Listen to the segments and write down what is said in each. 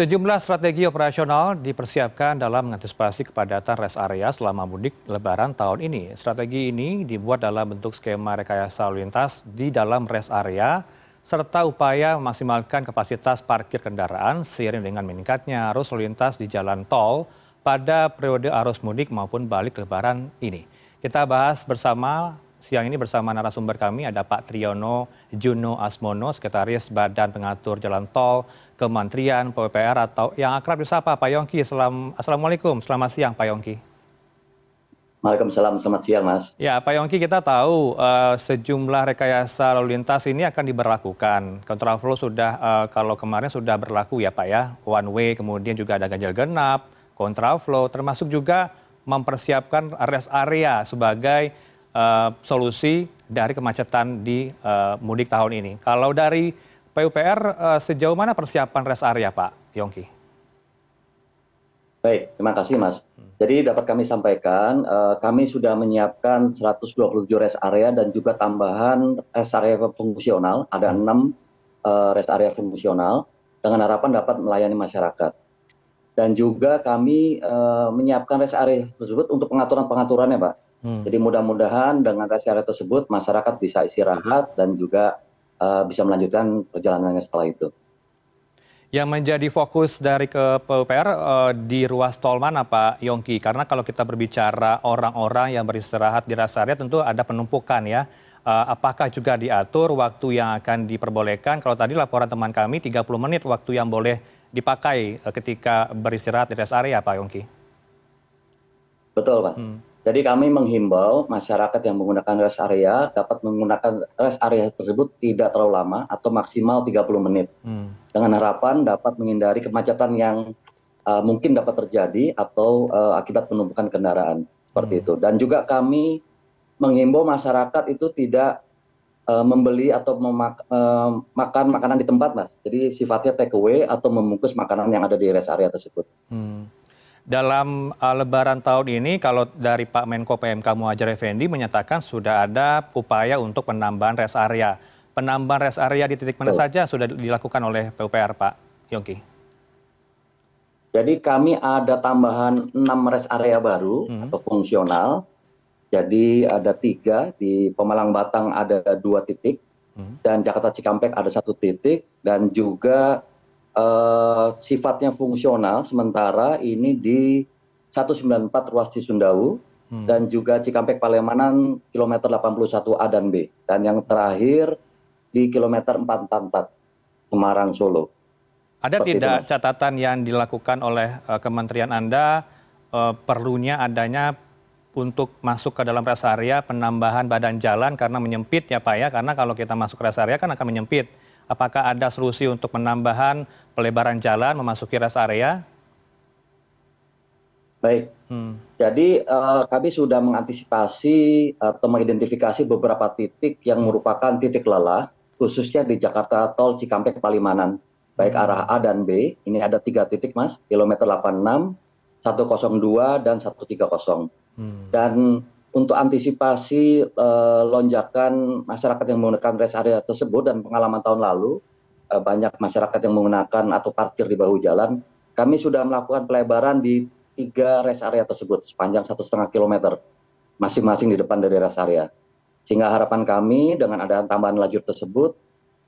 Sejumlah strategi operasional dipersiapkan dalam mengantisipasi kepadatan rest area selama mudik lebaran tahun ini. Strategi ini dibuat dalam bentuk skema rekayasa lalu lintas di dalam rest area serta upaya memaksimalkan kapasitas parkir kendaraan seiring dengan meningkatnya arus lalu lintas di jalan tol pada periode arus mudik maupun balik lebaran ini. Kita bahas bersama Siang ini bersama narasumber kami ada Pak Triyono Juno Asmono, Sekretaris Badan Pengatur Jalan Tol Kementerian PUPR atau yang akrab disapa Pak Yongki. Selam, Assalamualaikum, selamat siang Pak Yongki. Waalaikumsalam, selamat siang Mas. Ya Pak Yongki, kita tahu uh, sejumlah rekayasa lalu lintas ini akan diberlakukan. Kontraflow sudah, uh, kalau kemarin sudah berlaku ya Pak ya, one way, kemudian juga ada ganjil genap, kontraflow, termasuk juga mempersiapkan rest area sebagai uh, solusi dari kemacetan di uh, mudik tahun ini. Kalau dari PUPR uh, eh, sejauh mana persiapan rest area Pak Yongki? Baik, terima kasih Mas. Jadi dapat kami sampaikan, uh, kami sudah menyiapkan 127 rest area dan juga tambahan rest area fungsional, ada 6 uh, rest area fungsional dengan harapan dapat melayani masyarakat dan juga kami uh, menyiapkan rest area tersebut untuk pengaturan-pengaturannya, Pak. Hmm. Jadi mudah-mudahan dengan acara tersebut masyarakat bisa istirahat dan juga uh, bisa melanjutkan perjalanannya setelah itu. Yang menjadi fokus dari ke PUPR uh, eh, di ruas tol mana Pak Yongki? Karena kalau kita berbicara orang-orang yang beristirahat di rest area tentu ada penumpukan ya. Uh, apakah juga diatur waktu yang akan diperbolehkan? Kalau tadi laporan teman kami 30 menit waktu yang boleh dipakai ketika beristirahat di rest area Pak Yongki. Betul Pak. Hmm. Jadi kami menghimbau masyarakat yang menggunakan rest area dapat menggunakan rest area tersebut tidak terlalu lama atau maksimal 30 menit. Hmm. Dengan harapan dapat menghindari kemacetan yang uh, mungkin dapat terjadi atau uh, akibat penumpukan kendaraan seperti hmm. itu. Dan juga kami menghimbau masyarakat itu tidak uh, membeli atau memak uh, makan makanan di tempat, Mas. Jadi sifatnya take away atau membungkus makanan yang ada di rest area tersebut. Hmm dalam uh, lebaran tahun ini kalau dari Pak Menko PMK Muhajir Effendi menyatakan sudah ada upaya untuk penambahan rest area. Penambahan rest area di titik mana Tuh. saja sudah dilakukan oleh PUPR Pak Yongki? Jadi kami ada tambahan 6 rest area baru hmm. atau fungsional. Jadi ada tiga di Pemalang Batang ada dua titik hmm. dan Jakarta Cikampek ada satu titik dan juga Eh, sifatnya fungsional sementara ini di satu ratus sembilan puluh empat ruas hmm. dan juga cikampek palemanan kilometer delapan puluh satu a dan b dan yang terakhir di kilometer empat ratus empat semarang solo ada Seperti tidak itu, catatan yang dilakukan oleh uh, kementerian anda uh, perlunya adanya untuk masuk ke dalam res area penambahan badan jalan karena menyempit ya pak ya karena kalau kita masuk res area kan akan menyempit Apakah ada solusi untuk penambahan pelebaran jalan memasuki rest area? Baik. Hmm. Jadi uh, kami sudah mengantisipasi eh, atau mengidentifikasi beberapa titik yang merupakan titik lelah, khususnya di Jakarta Tol Cikampek Palimanan, baik hmm. arah A dan B. Ini ada tiga titik, Mas, kilometer 86, 102, dan 130. Hmm. Dan untuk antisipasi eh, lonjakan masyarakat yang menggunakan rest area tersebut dan pengalaman tahun lalu eh, banyak masyarakat yang menggunakan atau parkir di bahu jalan kami sudah melakukan pelebaran di tiga rest area tersebut sepanjang satu setengah kilometer masing-masing di depan dari rest area sehingga harapan kami dengan adanya tambahan lajur tersebut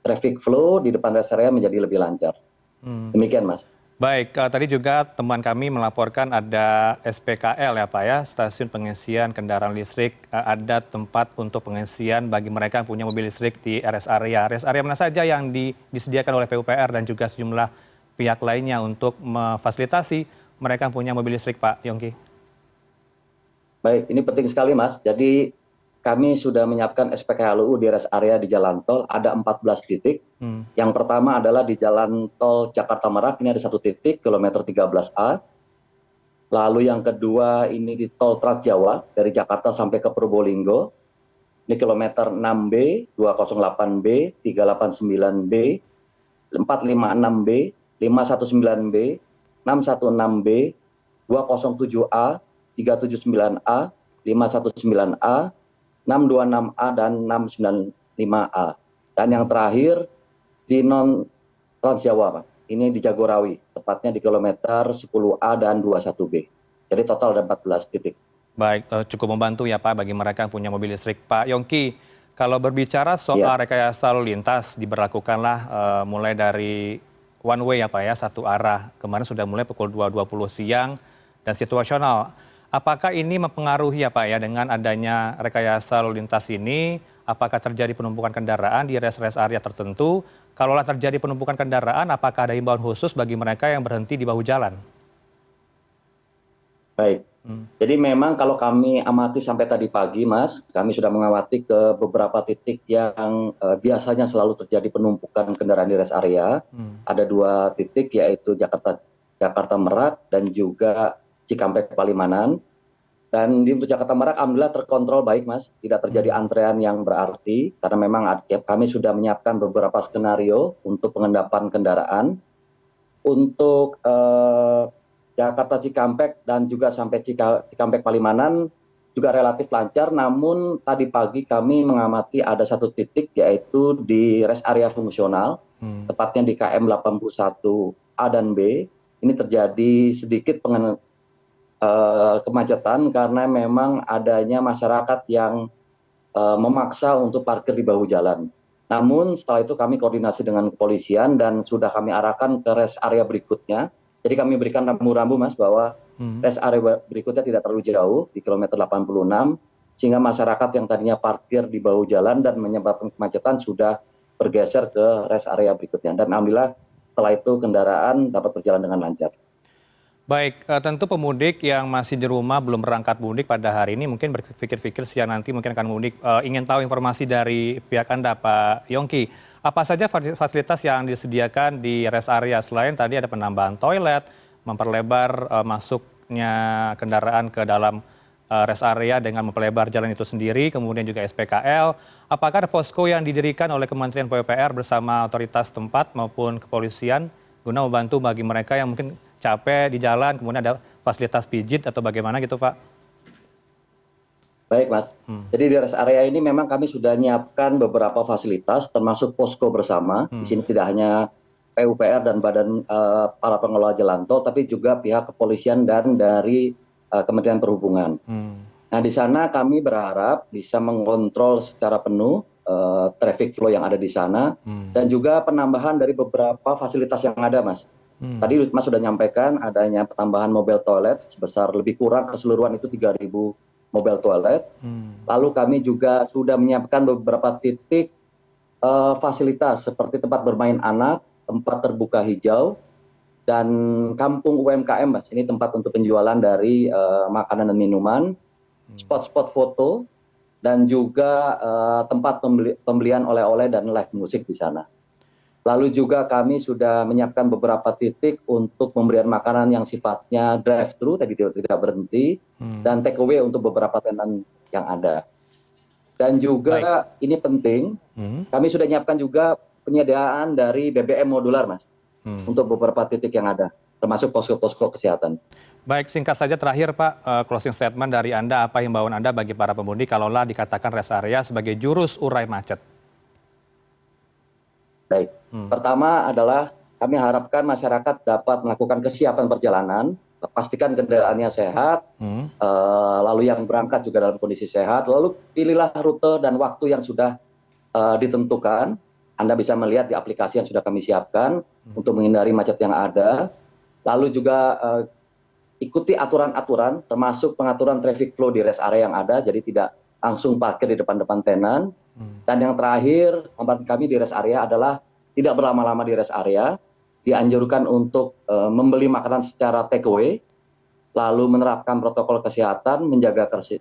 traffic flow di depan rest area menjadi lebih lancar hmm. demikian mas Baik, eh, tadi juga teman kami melaporkan ada SPKL ya Pak ya, stasiun pengisian kendaraan listrik. Eh, ada tempat untuk pengisian bagi mereka yang punya mobil listrik di RS area. RS area mana saja yang di, disediakan oleh PUPR dan juga sejumlah pihak lainnya untuk memfasilitasi mereka yang punya mobil listrik Pak Yongki? Baik, ini penting sekali Mas. Jadi kami sudah menyiapkan SPKLU di rest area di jalan tol, ada 14 titik. Hmm. Yang pertama adalah di jalan tol Jakarta Merak, ini ada satu titik, kilometer 13A. Lalu yang kedua ini di tol Trans Jawa, dari Jakarta sampai ke Probolinggo. Ini kilometer 6B, 208B, 389B, 456B, 519B, 616B, 207A, 379A, 519A, 626 a dan 695 a dan yang terakhir di non Transjawa pak ini di Jagorawi tepatnya di kilometer 10 a dan 21 b jadi total ada 14 titik baik eh, cukup membantu ya pak bagi mereka yang punya mobil listrik pak Yongki kalau berbicara soal ya. rekayasa lalu lintas diberlakukanlah uh, mulai dari one way ya Pak ya, satu arah. Kemarin sudah mulai pukul 2.20 siang dan situasional. Apakah ini mempengaruhi ya Pak ya dengan adanya rekayasa lalu lintas ini? Apakah terjadi penumpukan kendaraan di res-res area tertentu? Kalau lah terjadi penumpukan kendaraan, apakah ada himbauan khusus bagi mereka yang berhenti di bahu jalan? Baik. Hmm. Jadi memang kalau kami amati sampai tadi pagi, Mas, kami sudah mengawati ke beberapa titik yang uh, biasanya selalu terjadi penumpukan kendaraan di rest area. Hmm. Ada dua titik yaitu Jakarta Jakarta Merak dan juga Cikampek Palimanan. Dan di untuk Jakarta Merak alhamdulillah terkontrol baik Mas, tidak terjadi hmm. antrean yang berarti karena memang ya, kami sudah menyiapkan beberapa skenario untuk pengendapan kendaraan. Untuk eh, Jakarta Cikampek dan juga sampai Cika, Cikampek Palimanan juga relatif lancar, namun tadi pagi kami mengamati ada satu titik yaitu di rest area fungsional, hmm. tepatnya di KM 81A dan B. Ini terjadi sedikit pengen, Eh, kemacetan karena memang adanya masyarakat yang eh, memaksa untuk parkir di bahu jalan. Namun setelah itu kami koordinasi dengan kepolisian dan sudah kami arahkan ke rest area berikutnya. Jadi kami berikan rambu-rambu mas bahwa hmm. rest area berikutnya tidak terlalu jauh di kilometer 86 sehingga masyarakat yang tadinya parkir di bahu jalan dan menyebabkan kemacetan sudah bergeser ke rest area berikutnya. Dan alhamdulillah setelah itu kendaraan dapat berjalan dengan lancar. Baik, eh, tentu pemudik yang masih di rumah belum berangkat mudik pada hari ini mungkin berpikir-pikir siang nanti mungkin akan mudik. Eh, ingin tahu informasi dari pihak Anda Pak Yongki, apa saja fasilitas yang disediakan di rest area selain tadi ada penambahan toilet, memperlebar eh, masuknya kendaraan ke dalam e, rest area dengan memperlebar jalan itu sendiri, kemudian juga SPKL. Apakah ada posko yang didirikan oleh Kementerian PUPR bersama otoritas tempat maupun kepolisian guna membantu bagi mereka yang mungkin capek di jalan, kemudian ada fasilitas pijit atau bagaimana gitu Pak? Baik Mas, hmm. jadi di rest area ini memang kami sudah menyiapkan beberapa fasilitas termasuk posko bersama. Hmm. Di sini tidak hanya PUPR dan badan uh, para pengelola jalan tol, tapi juga pihak kepolisian dan dari uh, Kementerian Perhubungan. Hmm. Nah di sana kami berharap bisa mengontrol secara penuh uh, traffic flow yang ada di sana hmm. dan juga penambahan dari beberapa fasilitas yang ada, Mas. Hmm. Tadi Mas sudah nyampaikan adanya pertambahan mobile toilet sebesar lebih kurang keseluruhan itu 3.000 mobile toilet. Hmm. Lalu kami juga sudah menyiapkan beberapa titik uh, fasilitas seperti tempat bermain anak, tempat terbuka hijau, dan kampung UMKM mas. Ini tempat untuk penjualan dari uh, makanan dan minuman, hmm. spot-spot foto, dan juga uh, tempat pembeli pembelian oleh-oleh dan live musik di sana lalu juga kami sudah menyiapkan beberapa titik untuk pemberian makanan yang sifatnya drive thru tadi tidak berhenti hmm. dan take away untuk beberapa tenan yang ada dan juga Baik. ini penting hmm. kami sudah menyiapkan juga penyediaan dari BBM modular mas hmm. untuk beberapa titik yang ada termasuk posko-posko kesehatan. Baik, singkat saja terakhir Pak, uh, closing statement dari Anda, apa himbauan Anda bagi para pemudik kalaulah dikatakan rest area sebagai jurus urai macet? baik hmm. pertama adalah kami harapkan masyarakat dapat melakukan kesiapan perjalanan pastikan kendaraannya sehat hmm. eh, lalu yang berangkat juga dalam kondisi sehat lalu pilihlah rute dan waktu yang sudah eh, ditentukan anda bisa melihat di aplikasi yang sudah kami siapkan hmm. untuk menghindari macet yang ada lalu juga eh, ikuti aturan-aturan termasuk pengaturan traffic flow di rest area yang ada jadi tidak langsung hmm. parkir di depan depan tenan hmm. dan yang terakhir tempat kami di rest area adalah tidak berlama lama di rest area dianjurkan untuk eh, membeli makanan secara take away lalu menerapkan protokol kesehatan menjaga eh,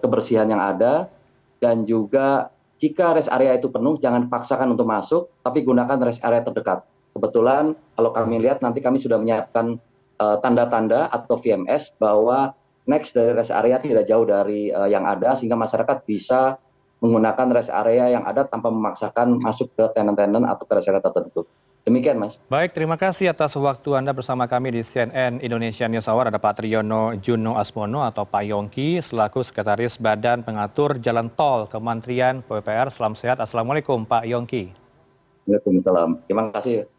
kebersihan yang ada dan juga jika rest area itu penuh jangan paksakan untuk masuk tapi gunakan rest area terdekat kebetulan kalau kami lihat nanti kami sudah menyiapkan eh, tanda-tanda uh, atau VMS bahwa next dari rest area tidak jauh dari eh, yang ada sehingga masyarakat bisa menggunakan rest area yang ada tanpa memaksakan masuk ke tenant-tenant atau ke rest area tertentu. Demikian Mas. Baik, terima kasih atas waktu Anda bersama kami di CNN Indonesia News Hour. Ada Pak Triyono Juno Asmono atau Pak Yongki selaku Sekretaris Badan Pengatur Jalan Tol Kementerian PUPR. Selamat sehat. Assalamualaikum Pak Yongki. Waalaikumsalam. Terima kasih.